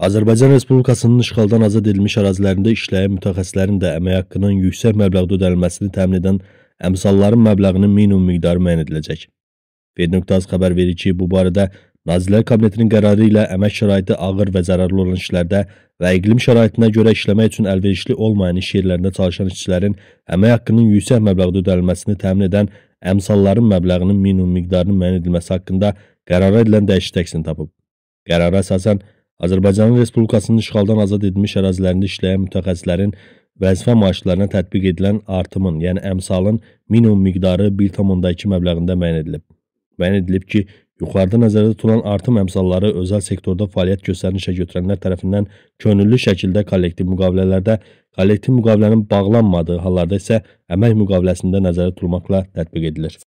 Azərbaycan Respublikasının işğaldan azad edilmiş ərazilərində işləyən mütəxəssislərin də əmək haqqının yüksək məbləğdə ödənilməsini təmin edən əmsalların məbləğinin minimum miqdarı müəyyən ediləcək. Fed.az xəbər verir ki, bu barədə Nazirlər Kabinetinin qərarı ilə əmək şəraiti ağır və zərərli olan işlərdə və iqlim şəraitinə görə işləmək üçün əlverişli olmayan iş yerlərində çalışan işçilərin əmək haqqının yüksək məbləğdə ödənilməsini təmin edən əmsalların məbləğinin minimum miqdarının müəyyən edilməsi haqqında qərara edilən dəyişiklik əksini tapıb. Qərara əsasən, Azərbaycan Respublikasının işğaldan azad edilmiş ərazilərində işləyən mütəxəssislərin vəzifə maaşlarına tətbiq edilən artımın, yəni əmsalın minimum miqdarı 1.2 məbləğində müəyyən edilib. Müəyyən edilib ki, yuxarıda nəzərdə tutulan artım əmsalları özəl sektorda fəaliyyət göstərən işə götürənlər tərəfindən könüllü şəkildə kollektiv müqavilələrdə, kollektiv müqavilənin bağlanmadığı hallarda isə əmək müqaviləsində nəzərdə tutulmaqla tətbiq edilir.